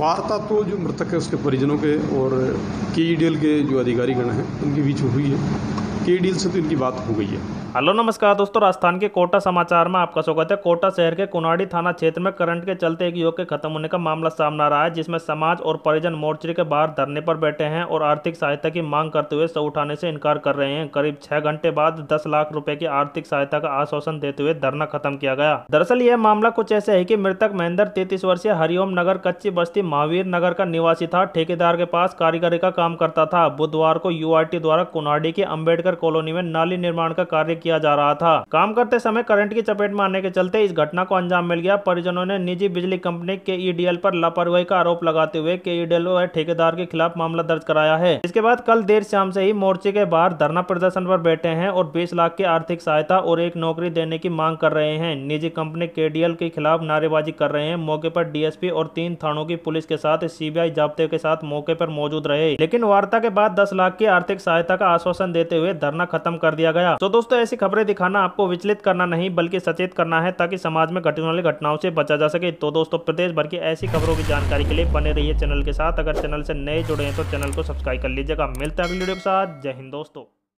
वार्ता तो जो मृतक है उसके परिजनों के और के के जो अधिकारीगण हैं उनके बीच हुई है के से तो इनकी बात हो गई है हेलो नमस्कार दोस्तों राजस्थान के कोटा समाचार में आपका स्वागत है कोटा शहर के कुनाड़ी थाना क्षेत्र में करंट के चलते एक युवक के खत्म होने का मामला सामने आ रहा है जिसमें समाज और परिजन मोर्चे के बाहर धरने पर बैठे हैं और आर्थिक सहायता की मांग करते हुए सौ उठाने से इनकार कर रहे हैं करीब छह घंटे बाद दस लाख रूपए की आर्थिक सहायता का आश्वासन देते हुए धरना खत्म किया गया दरअसल यह मामला कुछ ऐसे है की मृतक महेंद्र तैतीस वर्षीय हरिओम नगर कच्ची बस्ती महावीर नगर का निवासी था ठेकेदार के पास कारीगरी का काम करता था बुधवार को यूआरटी द्वारा कुनाडी के अंबेडकर कॉलोनी में नाली निर्माण का कार्य किया जा रहा था काम करते समय करंट की चपेट में आने के चलते इस घटना को अंजाम मिल गया परिजनों ने निजी बिजली कंपनी के ईडीएल e पर लापरवाही का आरोप लगाते हुए के ईडीएल e ठेकेदार के खिलाफ मामला दर्ज कराया है इसके बाद कल देर शाम से ही मोर्चे के बाहर धरना प्रदर्शन पर बैठे हैं और बीस लाख की आर्थिक सहायता और एक नौकरी देने की मांग कर रहे हैं निजी कंपनी के e के खिलाफ नारेबाजी कर रहे हैं मौके पर डीएसपी और तीन थानों की पुलिस पुलिस के साथ सीबीआई जाब्ते के साथ मौके पर मौजूद रहे लेकिन वार्ता के बाद दस लाख की आर्थिक सहायता का आश्वासन देते हुए धरना खत्म कर दिया गया तो दोस्तों ऐसी खबरें दिखाना आपको विचलित करना नहीं बल्कि सचेत करना है ताकि समाज में घटने वाली घटनाओं से बचा जा सके तो दोस्तों प्रदेश भर की ऐसी खबरों की जानकारी के लिए बने रही चैनल के साथ अगर चैनल ऐसी नए जुड़े हैं तो चैनल को सब्सक्राइब कर लीजिएगा मिलता है वीडियो के साथ जय हिंद दोस्तों